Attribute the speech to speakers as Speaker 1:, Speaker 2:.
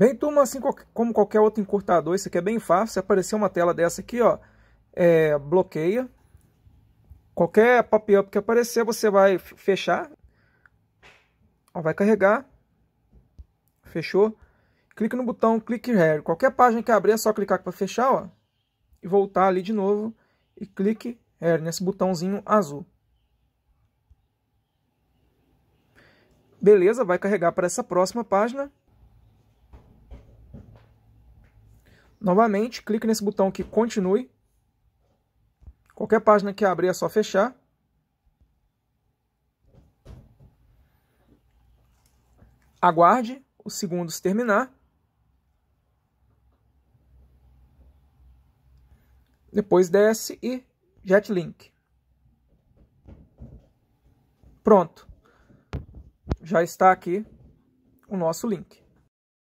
Speaker 1: Bem, turma, assim como qualquer outro encurtador, isso aqui é bem fácil. Se aparecer uma tela dessa aqui, ó, é, bloqueia. Qualquer pop-up que aparecer, você vai fechar. Ó, vai carregar. Fechou. Clique no botão Click Here. Qualquer página que abrir, é só clicar para fechar, ó. E voltar ali de novo. E clique Here, nesse botãozinho azul. Beleza, vai carregar para essa próxima página. Novamente, clique nesse botão aqui, continue. Qualquer página que abrir é só fechar. Aguarde os segundos terminar. Depois desce e JetLink. Pronto. Já está aqui o nosso link.